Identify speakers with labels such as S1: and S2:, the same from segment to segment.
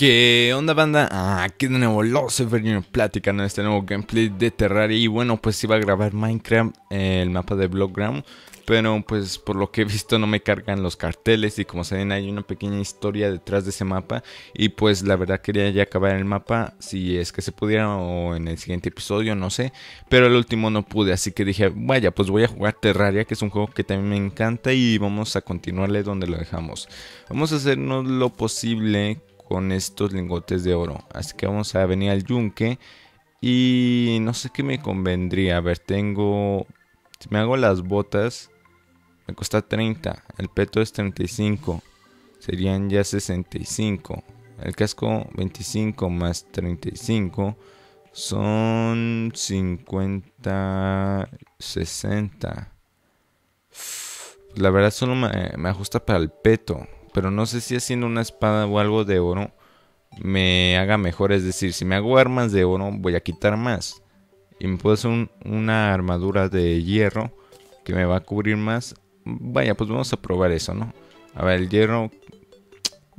S1: ¿Qué onda banda? Ah, aquí de nuevo los platicando este nuevo gameplay de Terraria Y bueno, pues iba a grabar Minecraft, el mapa de Blockground Pero pues por lo que he visto no me cargan los carteles Y como saben hay una pequeña historia detrás de ese mapa Y pues la verdad quería ya acabar el mapa Si es que se pudiera o en el siguiente episodio, no sé Pero el último no pude, así que dije Vaya, pues voy a jugar Terraria que es un juego que también me encanta Y vamos a continuarle donde lo dejamos Vamos a hacernos lo posible con estos lingotes de oro. Así que vamos a venir al yunque. Y no sé qué me convendría. A ver, tengo... Si me hago las botas, me cuesta 30. El peto es 35. Serían ya 65. El casco 25 más 35. Son 50, 60. La verdad solo me, me ajusta para el peto pero no sé si haciendo una espada o algo de oro me haga mejor. Es decir, si me hago armas de oro, voy a quitar más. Y me puedo hacer una armadura de hierro que me va a cubrir más. Vaya, pues vamos a probar eso, ¿no? A ver, el hierro.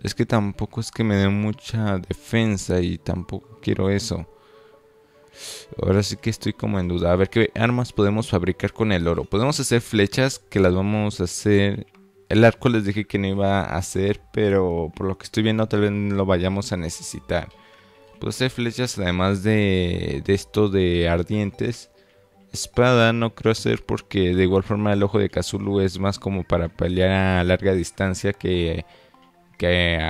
S1: Es que tampoco es que me dé mucha defensa y tampoco quiero eso. Ahora sí que estoy como en duda. A ver qué armas podemos fabricar con el oro. Podemos hacer flechas que las vamos a hacer el arco les dije que no iba a hacer, pero por lo que estoy viendo tal vez lo vayamos a necesitar. Pues ser flechas además de, de esto de ardientes. Espada no creo hacer porque de igual forma el ojo de Kazulu es más como para pelear a larga distancia que,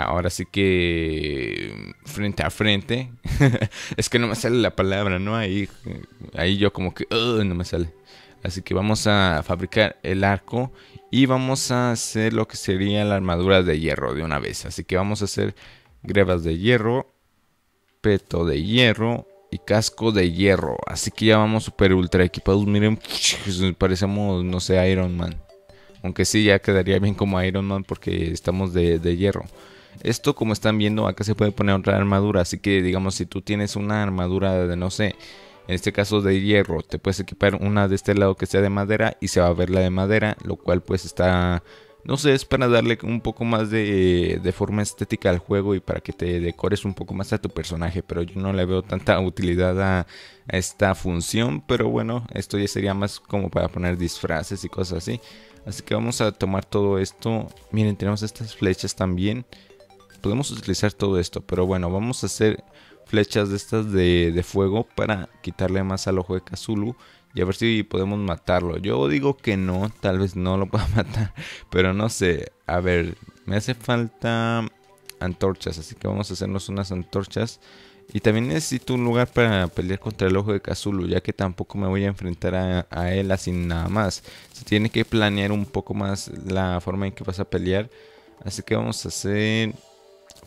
S1: ahora sí que frente a frente. es que no me sale la palabra, ¿no? Ahí, ahí yo como que no me sale. Así que vamos a fabricar el arco y vamos a hacer lo que sería la armadura de hierro de una vez. Así que vamos a hacer grebas de hierro, peto de hierro y casco de hierro. Así que ya vamos super ultra equipados. Miren, parecemos, no sé, Iron Man. Aunque sí, ya quedaría bien como Iron Man porque estamos de, de hierro. Esto como están viendo acá se puede poner otra armadura. Así que digamos si tú tienes una armadura de no sé en este caso de hierro, te puedes equipar una de este lado que sea de madera y se va a ver la de madera, lo cual pues está... No sé, es para darle un poco más de, forma estética al juego y para que te decores un poco más a tu personaje, pero yo no le veo tanta utilidad a esta función, pero bueno, esto ya sería más como para poner disfraces y cosas así. Así que vamos a tomar todo esto. Miren, tenemos estas flechas también podemos utilizar todo esto, pero bueno, vamos a hacer flechas de estas de, fuego para quitarle más al ojo de Kazulu y a ver si podemos matarlo. Yo digo que no, tal vez no lo pueda matar, pero no sé. A ver, me hace falta antorchas, así que vamos a hacernos unas antorchas. Y también necesito un lugar para pelear contra el ojo de Kazulu, ya que tampoco me voy a enfrentar a, él así nada más. Se tiene que planear un poco más la forma en que vas a pelear. Así que vamos a hacer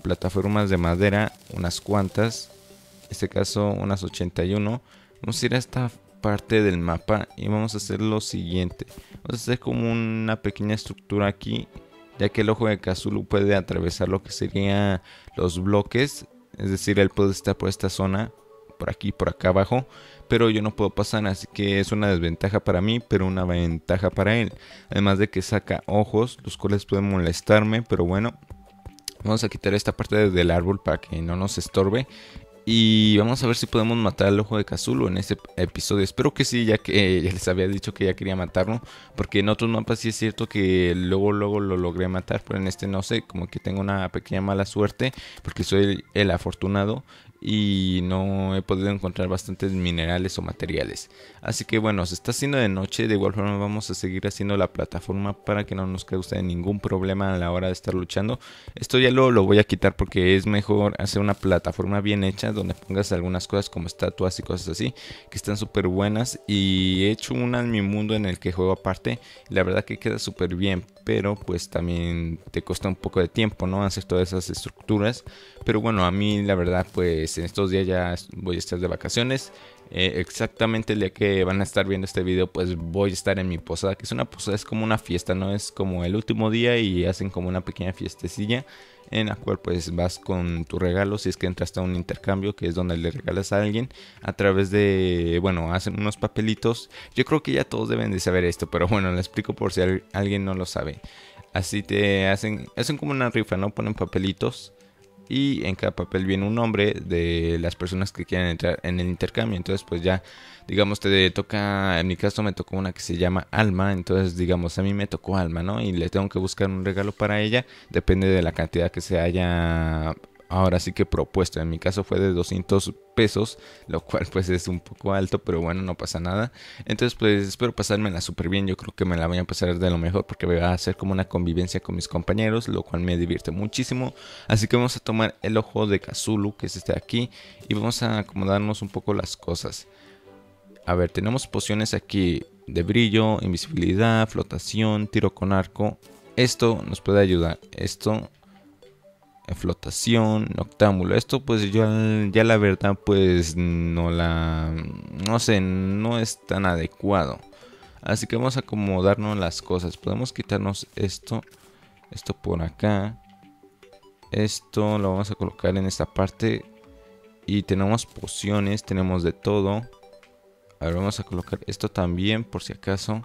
S1: plataformas de madera, unas cuantas. En este caso unas 81. Vamos a ir a esta parte del mapa y vamos a hacer lo siguiente. Vamos a hacer como una pequeña estructura aquí, ya que el ojo de Kazulu puede atravesar lo que serían los bloques. Es decir, él puede estar por esta zona, por aquí, por acá abajo, pero yo no puedo pasar, así que es una desventaja para mí, pero una ventaja para él. Además de que saca ojos, los cuales pueden molestarme, pero bueno, Vamos a quitar esta parte del árbol para que no nos estorbe. Y vamos a ver si podemos matar al ojo de Cazulo en este episodio. Espero que sí, ya que les había dicho que ya quería matarlo. Porque en otros mapas sí es cierto que luego, luego lo logré matar. Pero en este no sé, como que tengo una pequeña mala suerte. Porque soy el afortunado y no he podido encontrar bastantes minerales o materiales. Así que bueno, se está haciendo de noche, de igual forma vamos a seguir haciendo la plataforma para que no nos cause ningún problema a la hora de estar luchando. Esto ya lo, lo voy a quitar porque es mejor hacer una plataforma bien hecha donde pongas algunas cosas como estatuas y cosas así que están súper buenas y he hecho una en mi mundo en el que juego aparte. La verdad que queda súper bien, pero pues también te cuesta un poco de tiempo, ¿no? Hacer todas esas estructuras. Pero bueno, a mí la verdad pues este, en estos días ya voy a estar de vacaciones. Eh, exactamente el día que van a estar viendo este video, pues voy a estar en mi posada, que es una posada, es como una fiesta, ¿no? Es como el último día y hacen como una pequeña fiestecilla en la cual pues vas con tu regalo, si es que entras a un intercambio, que es donde le regalas a alguien a través de, bueno, hacen unos papelitos. Yo creo que ya todos deben de saber esto, pero bueno, lo explico por si alguien no lo sabe. Así te hacen, hacen como una rifa, ¿no? Ponen papelitos y en cada papel viene un nombre de las personas que quieren entrar en el intercambio. Entonces, pues ya, digamos, te toca, en mi caso me tocó una que se llama Alma, entonces, digamos, a mí me tocó Alma, ¿no? Y le tengo que buscar un regalo para ella, depende de la cantidad que se haya Ahora sí que propuesto, en mi caso fue de 200 pesos, lo cual pues es un poco alto, pero bueno, no pasa nada. Entonces pues espero pasármela súper bien, yo creo que me la voy a pasar de lo mejor porque va a hacer como una convivencia con mis compañeros, lo cual me divierte muchísimo. Así que vamos a tomar el ojo de Kazulu, que es este de aquí, y vamos a acomodarnos un poco las cosas. A ver, tenemos pociones aquí de brillo, invisibilidad, flotación, tiro con arco. Esto nos puede ayudar. Esto flotación, noctámbulo. Esto pues yo ya la verdad pues no la, no sé, no es tan adecuado. Así que vamos a acomodarnos las cosas. Podemos quitarnos esto, esto por acá. Esto lo vamos a colocar en esta parte. Y tenemos pociones, tenemos de todo. A ver, vamos a colocar esto también por si acaso.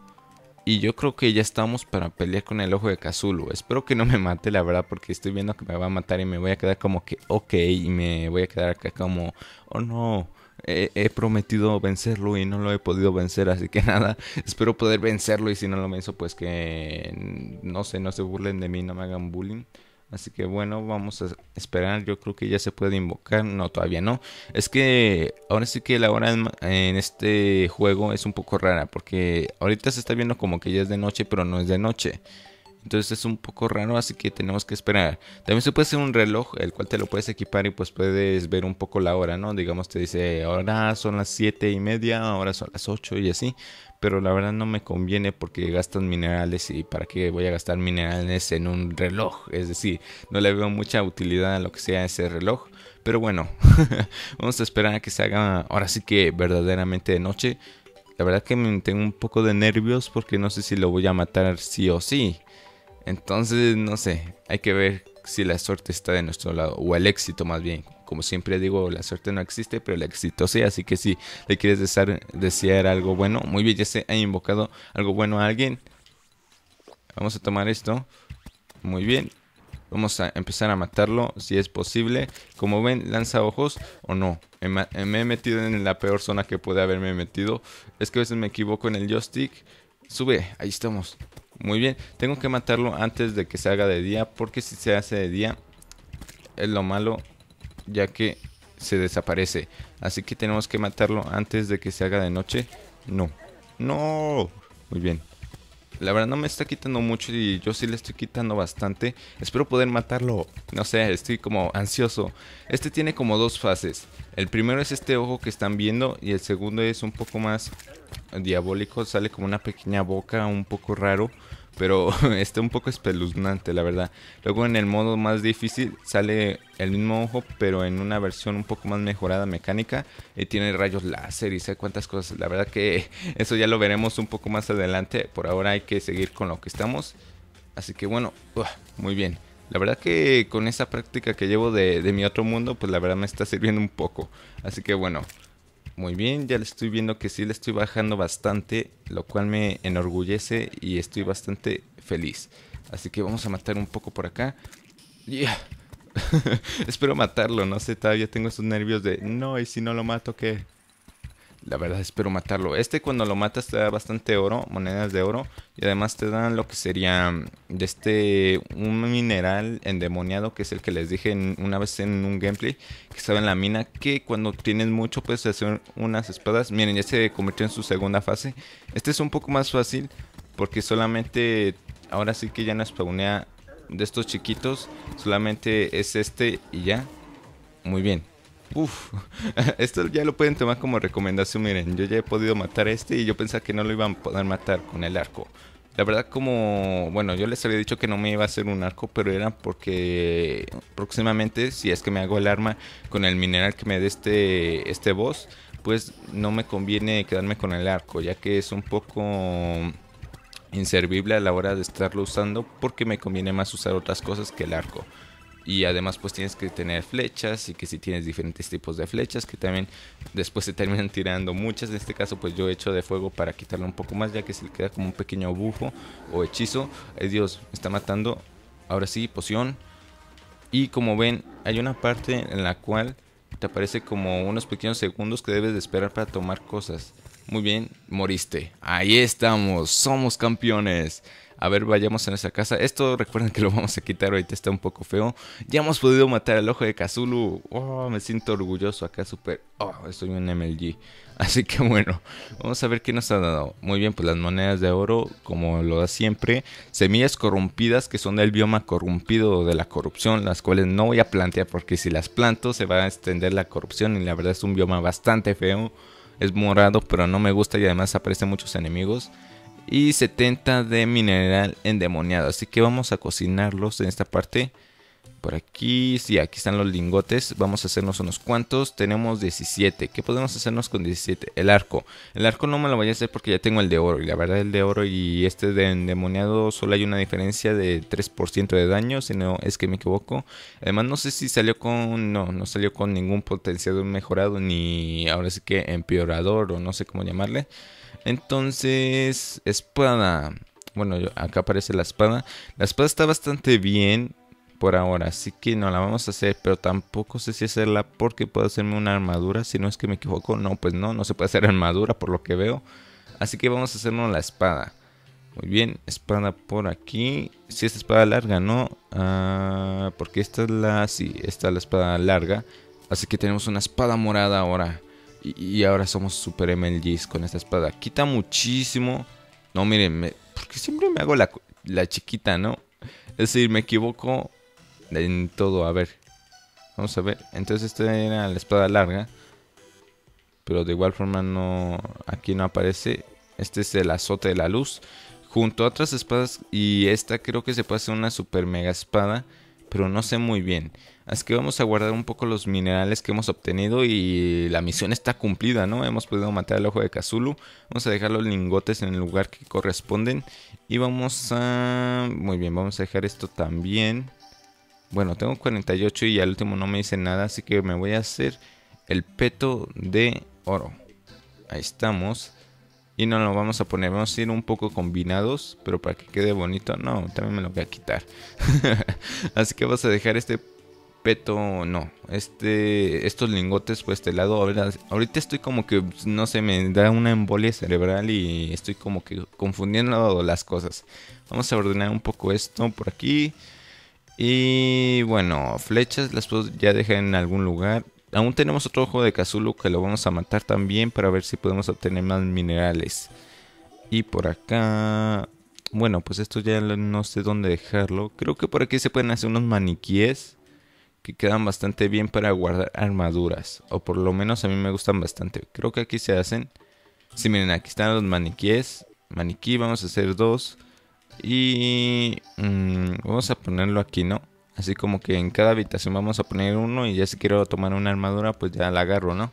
S1: Y yo creo que ya estamos para pelear con el ojo de Cazulo, Espero que no me mate, la verdad, porque estoy viendo que me va a matar y me voy a quedar como que, ok, y me voy a quedar acá como, oh no, he, he prometido vencerlo y no lo he podido vencer, así que nada, espero poder vencerlo y si no lo venzo, pues que, no sé, no se burlen de mí, no me hagan bullying. Así que bueno, vamos a esperar. Yo creo que ya se puede invocar. No, todavía no. Es que ahora sí que la hora en este juego es un poco rara. Porque ahorita se está viendo como que ya es de noche, pero no es de noche. Entonces es un poco raro, así que tenemos que esperar. También se puede hacer un reloj, el cual te lo puedes equipar y pues puedes ver un poco la hora, ¿no? Digamos, te dice, ahora son las 7 y media, ahora son las 8 y así. Pero la verdad no me conviene porque gastan minerales y para qué voy a gastar minerales en un reloj. Es decir, no le veo mucha utilidad a lo que sea ese reloj. Pero bueno, vamos a esperar a que se haga ahora sí que verdaderamente de noche. La verdad que me tengo un poco de nervios porque no sé si lo voy a matar sí o sí. Entonces, no sé, hay que ver si la suerte está de nuestro lado, o el éxito más bien. Como siempre digo, la suerte no existe, pero el éxito sí. Así que si le quieres desear, algo bueno, muy bien, ya se ha invocado algo bueno a alguien. Vamos a tomar esto. Muy bien. Vamos a empezar a matarlo si es posible. Como ven, lanza ojos o no. Me he metido en la peor zona que puede haberme metido. Es que a veces me equivoco en el joystick. Sube, ahí estamos. Muy bien, tengo que matarlo antes de que se haga de día, porque si se hace de día es lo malo, ya que se desaparece. Así que tenemos que matarlo antes de que se haga de noche. No, no. Muy bien, la verdad no me está quitando mucho y yo sí le estoy quitando bastante. Espero poder matarlo. No sé, estoy como ansioso. Este tiene como dos fases. El primero es este ojo que están viendo y el segundo es un poco más diabólico. Sale como una pequeña boca, un poco raro pero está un poco espeluznante, la verdad. Luego en el modo más difícil sale el mismo ojo, pero en una versión un poco más mejorada mecánica. Y tiene rayos láser y sé cuántas cosas. La verdad que eso ya lo veremos un poco más adelante. Por ahora hay que seguir con lo que estamos. Así que bueno, muy bien. La verdad que con esa práctica que llevo de, de mi otro mundo, pues la verdad me está sirviendo un poco. Así que bueno, muy bien, ya le estoy viendo que sí le estoy bajando bastante, lo cual me enorgullece y estoy bastante feliz. Así que vamos a matar un poco por acá. Espero matarlo, no sé, todavía tengo esos nervios de, no, y si no lo mato, ¿qué? la verdad espero matarlo. Este cuando lo matas te da bastante oro, monedas de oro. Y además te dan lo que sería mm, de este un mineral endemoniado, que es el que les dije una vez en un gameplay, que estaba en la mina, que cuando tienes mucho puedes hacer unas espadas. Miren, ya se convirtió en su segunda fase. Este es un poco más fácil porque solamente ahora sí que ya no spawnea de estos chiquitos. Solamente es este y ya. Muy bien. Uf, esto ya lo pueden tomar como recomendación. Miren, yo ya he podido matar este y yo pensaba que no lo iban a poder matar con el arco. La verdad como, bueno, yo les había dicho que no me iba a hacer un arco, pero era porque próximamente, si es que me hago el arma con el mineral que me dé este, este boss, pues no me conviene quedarme con el arco, ya que es un poco inservible a la hora de estarlo usando, porque me conviene más usar otras cosas que el arco y además pues tienes que tener flechas y que si tienes diferentes tipos de flechas que también después se terminan tirando muchas en este caso pues yo he hecho de fuego para quitarle un poco más ya que se le queda como un pequeño bujo o hechizo ay dios me está matando ahora sí poción y como ven hay una parte en la cual te aparece como unos pequeños segundos que debes de esperar para tomar cosas muy bien moriste ahí estamos somos campeones a ver, vayamos a esa casa. Esto recuerden que lo vamos a quitar ahorita, está un poco feo. Ya hemos podido matar al ojo de Kazulu. Oh, me siento orgulloso acá, súper. Oh, estoy un MLG. Así que bueno, vamos a ver qué nos ha dado. Muy bien, pues las monedas de oro, como lo da siempre. Semillas corrompidas, que son del bioma corrompido de la corrupción, las cuales no voy a plantear porque si las planto se va a extender la corrupción y la verdad es un bioma bastante feo. Es morado, pero no me gusta y además aparecen muchos enemigos y 70 de mineral endemoniado. Así que vamos a cocinarlos en esta parte. Por aquí, sí, aquí están los lingotes. Vamos a hacernos unos cuantos. Tenemos 17. ¿Qué podemos hacernos con 17? El arco. El arco no me lo voy a hacer porque ya tengo el de oro. Y la verdad, el de oro y este de endemoniado solo hay una diferencia de 3% de daño. Si no es que me equivoco. Además, no sé si salió con. No, no salió con ningún potenciador mejorado. Ni ahora sí que empeorador o no sé cómo llamarle. Entonces, espada. Bueno, acá aparece la espada. La espada está bastante bien por ahora, así que no la vamos a hacer, pero tampoco sé si hacerla porque puedo hacerme una armadura, si no es que me equivoco, no, pues no, no se puede hacer armadura por lo que veo, así que vamos a hacernos la espada. Muy bien, espada por aquí, si es esta espada larga, ¿no? Ah, porque esta es la, sí, esta es la espada larga, así que tenemos una espada morada ahora. Y, ahora somos super MLGs con esta espada. Quita muchísimo. No, miren, me, porque siempre me hago la, la chiquita, ¿no? Es decir, me equivoco en todo. A ver. Vamos a ver. Entonces esta era la espada larga. Pero de igual forma no... Aquí no aparece. Este es el azote de la luz. Junto a otras espadas. Y esta creo que se puede hacer una super mega espada pero no sé muy bien. Así que vamos a guardar un poco los minerales que hemos obtenido y la misión está cumplida, ¿no? Hemos podido matar al ojo de Kazulu. Vamos a dejar los lingotes en el lugar que corresponden. Y vamos a... Muy bien, vamos a dejar esto también. Bueno, tengo 48 y al último no me hice nada, así que me voy a hacer el peto de oro. Ahí estamos. Y no lo vamos a poner, vamos a ir un poco combinados, pero para que quede bonito, no, también me lo voy a quitar. Así que vas a dejar este peto, no, este, estos lingotes por este lado. ahorita estoy como que, no sé, me da una embolia cerebral y estoy como que confundiendo las cosas. Vamos a ordenar un poco esto por aquí. Y bueno, flechas las puedo ya dejar en algún lugar. Aún tenemos otro ojo de Kazulu que lo vamos a matar también para ver si podemos obtener más minerales. Y por acá... Bueno, pues esto ya no sé dónde dejarlo. Creo que por aquí se pueden hacer unos maniquíes que quedan bastante bien para guardar armaduras. O por lo menos a mí me gustan bastante. Creo que aquí se hacen. Si miren, aquí están los maniquíes. Maniquí, vamos a hacer dos. Y mm, vamos a ponerlo aquí, ¿no? Así como que en cada habitación vamos a poner uno y ya si quiero tomar una armadura pues ya la agarro, ¿no?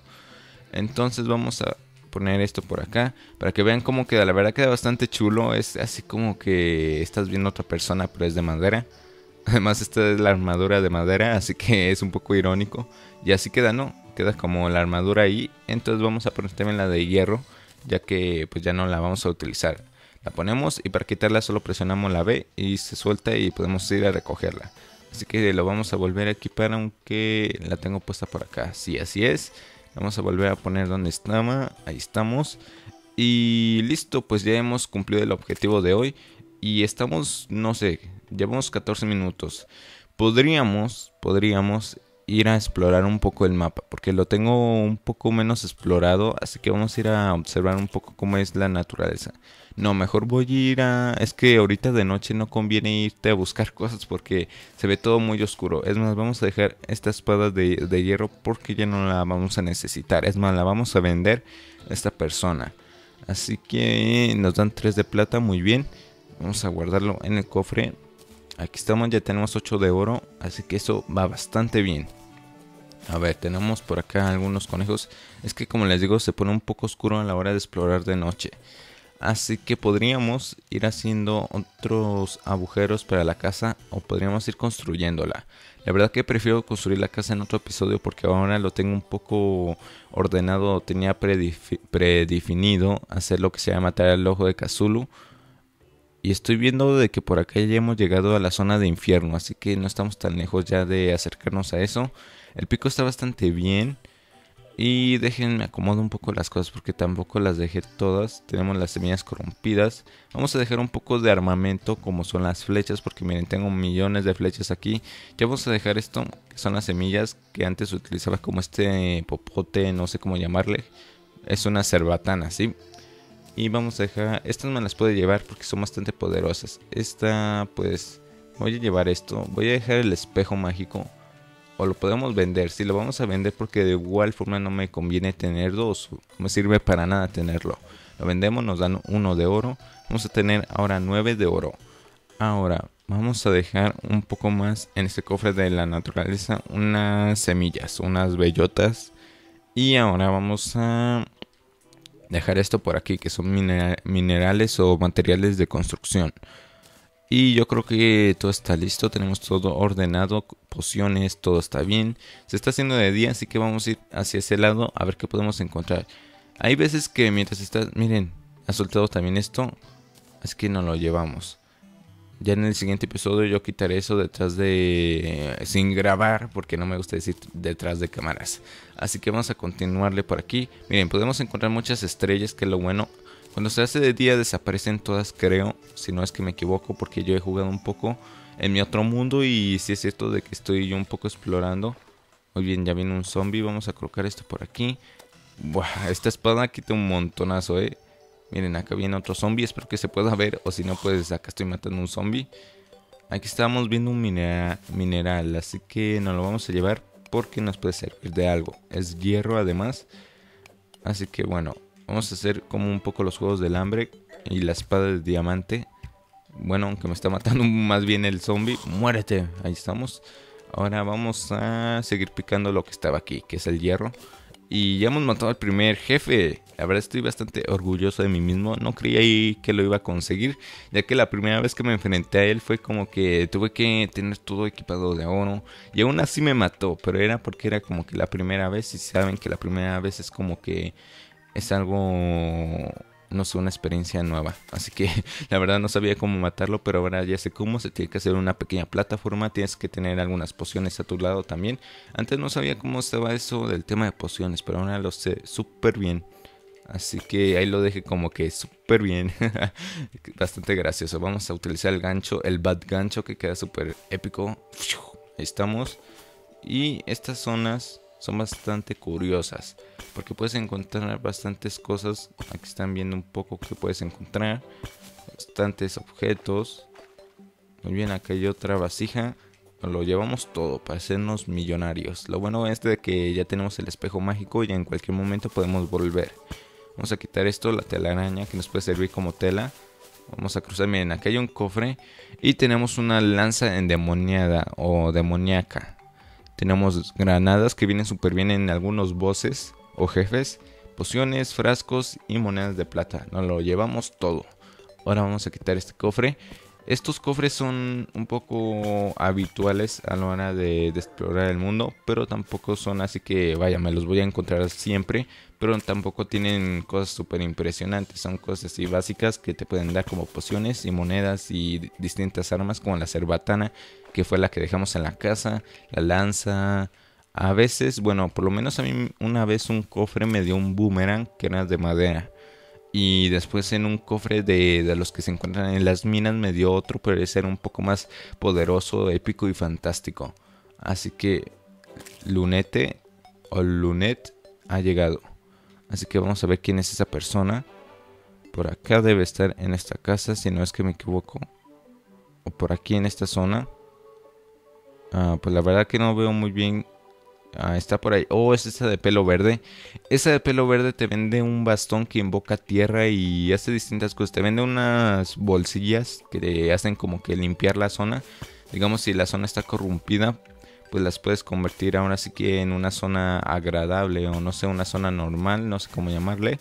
S1: Entonces vamos a poner esto por acá para que vean cómo queda. La verdad queda bastante chulo. Es así como que estás viendo a otra persona pero es de madera. Además esta es la armadura de madera así que es un poco irónico. Y así queda, ¿no? Queda como la armadura ahí. Entonces vamos a poner también la de hierro ya que pues ya no la vamos a utilizar. La ponemos y para quitarla solo presionamos la B y se suelta y podemos ir a recogerla. Así que lo vamos a volver a equipar aunque la tengo puesta por acá. Sí, así es. Vamos a volver a poner donde estaba. Ahí estamos. Y listo, pues ya hemos cumplido el objetivo de hoy. Y estamos, no sé, llevamos 14 minutos. Podríamos, podríamos ir a explorar un poco el mapa, porque lo tengo un poco menos explorado, así que vamos a ir a observar un poco cómo es la naturaleza. No, mejor voy a ir a... Es que ahorita de noche no conviene irte a buscar cosas porque se ve todo muy oscuro. Es más, vamos a dejar esta espada de, hierro porque ya no la vamos a necesitar. Es más, la vamos a vender a esta persona. Así que nos dan 3 de plata, muy bien. Vamos a guardarlo en el cofre. Aquí estamos, ya tenemos 8 de oro, así que eso va bastante bien. A ver, tenemos por acá algunos conejos. Es que como les digo, se pone un poco oscuro a la hora de explorar de noche. Así que podríamos ir haciendo otros agujeros para la casa o podríamos ir construyéndola. La verdad que prefiero construir la casa en otro episodio porque ahora lo tengo un poco ordenado. Tenía predefinido hacer lo que se llama matar el ojo de Kazulu y estoy viendo de que por acá ya hemos llegado a la zona de infierno, así que no estamos tan lejos ya de acercarnos a eso. El pico está bastante bien. Y déjenme acomodo un poco las cosas porque tampoco las dejé todas. Tenemos las semillas corrompidas. Vamos a dejar un poco de armamento como son las flechas porque miren, tengo millones de flechas aquí. Ya vamos a dejar esto, que son las semillas que antes utilizaba como este popote, no sé cómo llamarle. Es una cerbatana, ¿sí? Y vamos a dejar, estas me las puede llevar porque son bastante poderosas. Esta pues voy a llevar esto, voy a dejar el espejo mágico. O lo podemos vender, si sí, lo vamos a vender porque de igual forma no me conviene tener dos, no me sirve para nada tenerlo. Lo vendemos, nos dan uno de oro, vamos a tener ahora nueve de oro. Ahora, vamos a dejar un poco más en este cofre de la naturaleza unas semillas, unas bellotas. Y ahora vamos a dejar esto por aquí, que son minerales o materiales de construcción. Y yo creo que todo está listo, tenemos todo ordenado, pociones, todo está bien. Se está haciendo de día, así que vamos a ir hacia ese lado a ver qué podemos encontrar. Hay veces que mientras está, miren, ha soltado también esto, así que no lo llevamos. Ya en el siguiente episodio yo quitaré eso detrás de... sin grabar, porque no me gusta decir detrás de cámaras. Así que vamos a continuarle por aquí. Miren, podemos encontrar muchas estrellas, que es lo bueno. Cuando se hace de día desaparecen todas, creo, si no es que me equivoco, porque yo he jugado un poco en mi otro mundo y si es cierto de que estoy yo un poco explorando. Muy bien, ya viene un zombie, vamos a colocar esto por aquí. Buah, esta espada quita un montonazo, eh. Miren, acá viene otro zombie. Espero que se pueda ver. O si no, pues acá estoy matando un zombie. Aquí estamos viendo un mineral. Así que nos lo vamos a llevar porque nos puede servir de algo. Es hierro además. Así que bueno, vamos a hacer como un poco los juegos del hambre y la espada de diamante. Bueno, aunque me está matando más bien el zombie. Muérete. Ahí estamos. Ahora vamos a seguir picando lo que estaba aquí, que es el hierro. Y ya hemos matado al primer jefe. La verdad estoy bastante orgulloso de mí mismo. No creía que lo iba a conseguir. Ya que la primera vez que me enfrenté a él fue como que tuve que tener todo equipado de oro. Y aún así me mató. Pero era porque era como que la primera vez. Y saben que la primera vez es como que es algo no es una experiencia nueva. Así que la verdad no sabía cómo matarlo, pero ahora ya sé cómo. Se tiene que hacer una pequeña plataforma, tienes que tener algunas pociones a tu lado también. Antes no sabía cómo estaba eso del tema de pociones, pero ahora lo sé súper bien. Así que ahí lo dejé como que súper bien. Bastante gracioso. Vamos a utilizar el gancho, el bad gancho que queda súper épico. Ahí estamos. Y estas zonas son bastante curiosas porque puedes encontrar bastantes cosas. Aquí están viendo un poco que puedes encontrar. Bastantes objetos. Muy bien, aquí hay otra vasija. Lo llevamos todo para hacernos millonarios. Lo bueno es de que ya tenemos el espejo mágico y en cualquier momento podemos volver. Vamos a quitar esto, la telaraña que nos puede servir como tela. Vamos a cruzar, miren, aquí hay un cofre y tenemos una lanza endemoniada o demoníaca tenemos granadas que vienen súper bien en algunos bosses o jefes. Pociones, frascos y monedas de plata. Nos lo llevamos todo. Ahora vamos a quitar este cofre estos cofres son un poco habituales a la hora de, explorar el mundo, pero tampoco son así que, vaya, me los voy a encontrar siempre, pero tampoco tienen cosas súper impresionantes, son cosas así básicas que te pueden dar como pociones y monedas y distintas armas como la cerbatana, que fue la que dejamos en la casa, la lanza, a veces, bueno, por lo menos a mí una vez un cofre me dio un boomerang que era de madera y después en un cofre de, de, los que se encuentran en las minas me dio otro, pero ese era un poco más poderoso, épico y fantástico. Así que Lunete o Lunet ha llegado. Así que vamos a ver quién es esa persona. Por acá debe estar en esta casa, si no es que me equivoco. O por aquí en esta zona. Ah, pues la verdad que no veo muy bien Ah, está por ahí. Oh, es esta de pelo verde. Esa de pelo verde te vende un bastón que invoca tierra y hace distintas cosas. Te vende unas bolsillas que te hacen como que limpiar la zona. Digamos, si la zona está corrompida, pues las puedes convertir ahora sí que en una zona agradable o no sé, una zona normal, no sé cómo llamarle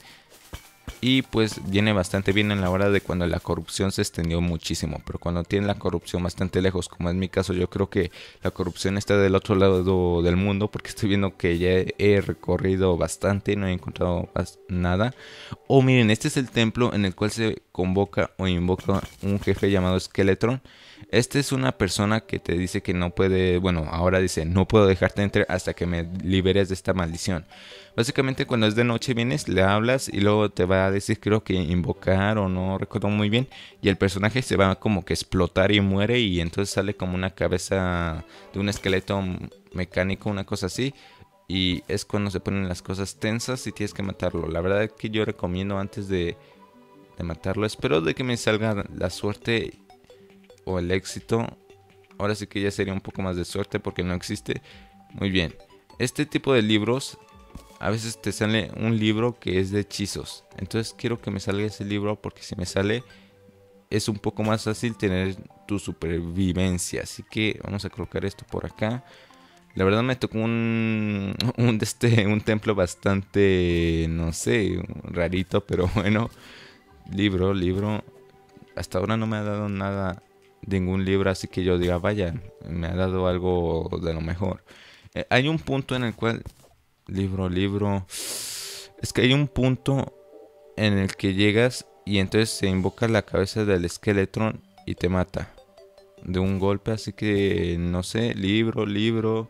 S1: y pues viene bastante bien en la hora de cuando la corrupción se extendió muchísimo, pero cuando tiene la corrupción bastante lejos, como es mi caso, yo creo que la corrupción está del otro lado del mundo porque estoy viendo que ya he recorrido bastante y no he encontrado nada. o miren, este es el templo en el cual se convoca o invoca un jefe llamado Skeletron. Este es una persona que te dice que no puede, bueno, ahora dice, no puedo dejarte entrar hasta que me liberes de esta maldición. Básicamente cuando es de noche vienes, le hablas y luego te va a decir creo que invocar o no recuerdo muy bien y el personaje se va como que explotar y muere y entonces sale como una cabeza de un esqueleto mecánico, una cosa así y es cuando se ponen las cosas tensas y tienes que matarlo. La verdad que yo recomiendo antes de de matarlo. Espero de que me salga la suerte o el éxito. Ahora sí que ya sería un poco más de suerte porque no existe. Muy bien. Este tipo de libros, a veces te sale un libro que es de hechizos. Entonces quiero que me salga ese libro porque si me sale es un poco más fácil tener tu supervivencia. Así que vamos a colocar esto por acá. La verdad me tocó un, un, este, un templo bastante, no sé, rarito, pero bueno libro, libro, hasta ahora no me ha dado nada, ningún libro así que yo diga, vaya, me ha dado algo de lo mejor. Eh, hay un punto en el cual, libro, libro, es que hay un punto en el que llegas y entonces se invoca la cabeza del esqueletron y te mata. De un golpe, así que no sé, libro, libro.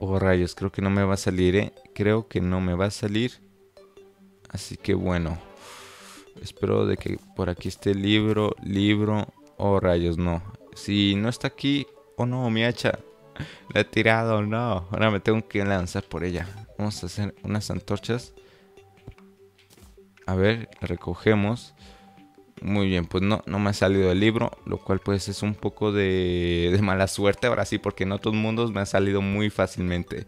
S1: O rayos, creo que no me va a salir, ¿eh? Creo que no me va a salir. Así que bueno espero de que por aquí esté el libro, libro, oh rayos, no. Si no está aquí, oh no, mi hacha, la he tirado, no. Ahora me tengo que lanzar por ella. Vamos a hacer unas antorchas. A ver, recogemos. Muy bien, pues no, no me ha salido el libro, lo cual pues es un poco de mala suerte ahora sí, porque en otros mundos me ha salido muy fácilmente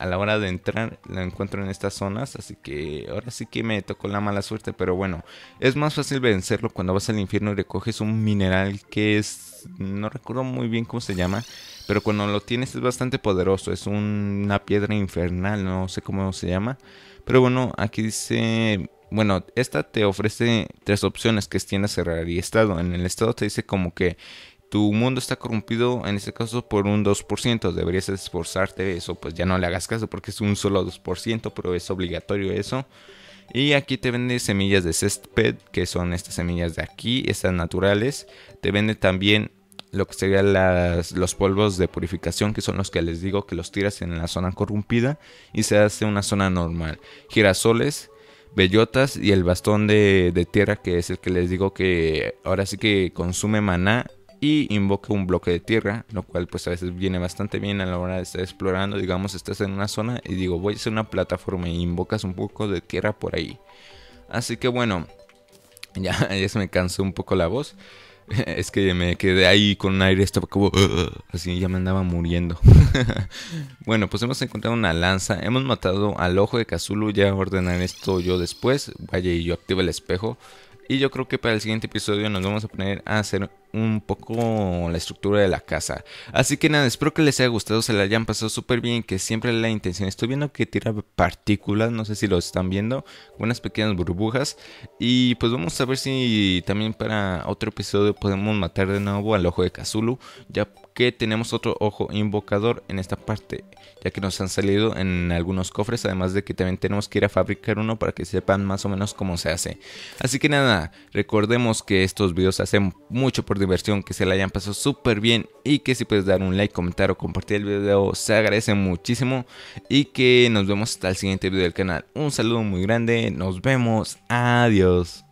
S1: a la hora de entrar la encuentro en estas zonas, así que ahora sí que me tocó la mala suerte, pero bueno, es más fácil vencerlo cuando vas al infierno y recoges un mineral que es, no recuerdo muy bien cómo se llama, pero cuando lo tienes es bastante poderoso, es una piedra infernal, no sé cómo se llama, pero bueno, aquí dice bueno, esta te ofrece tres opciones que es tienda, cerrar y estado. En el estado te dice como que tu mundo está corrompido en este caso por un 2%, deberías esforzarte eso, pues ya no le hagas caso porque es un solo 2%, pero es obligatorio eso. Y aquí te vende semillas de césped, que son estas semillas de aquí, estas naturales. Te vende también lo que serían las, los polvos de purificación, que son los que les digo que los tiras en la zona corrompida y se hace una zona normal. Girasoles, bellotas y el bastón de, de tierra, que es el que les digo que ahora sí que consume maná y invoca un bloque de tierra, lo cual pues a veces viene bastante bien a la hora de estar explorando, digamos estás en una zona y digo voy a hacer una plataforma y invocas un poco de tierra por ahí. Así que bueno, ya, se me cansó un poco la voz. Es que me quedé ahí con un aire, estaba como... Así ya me andaba muriendo. bueno, pues hemos encontrado una lanza. Hemos matado al ojo de Kazulu. Ya ordenaré esto yo después. Vaya y yo activo el espejo. Y yo creo que para el siguiente episodio nos vamos a poner a hacer un poco la estructura de la casa. Así que nada, espero que les haya gustado, se la hayan pasado súper bien, que siempre la intención. Estoy viendo que tira partículas, no sé si lo están viendo, unas pequeñas burbujas. Y pues vamos a ver si también para otro episodio podemos matar de nuevo al ojo de Kazulu. Ya que tenemos otro ojo invocador en esta parte, ya que nos han salido en algunos cofres, además de que también tenemos que ir a fabricar uno para que sepan más o menos cómo se hace. Así que nada, recordemos que estos videos se hacen mucho por diversión, que se la hayan pasado súper bien y que si puedes dar un like, comentar o compartir el video, se agradece muchísimo y que nos vemos hasta el siguiente video del canal. Un saludo muy grande, nos vemos, adiós.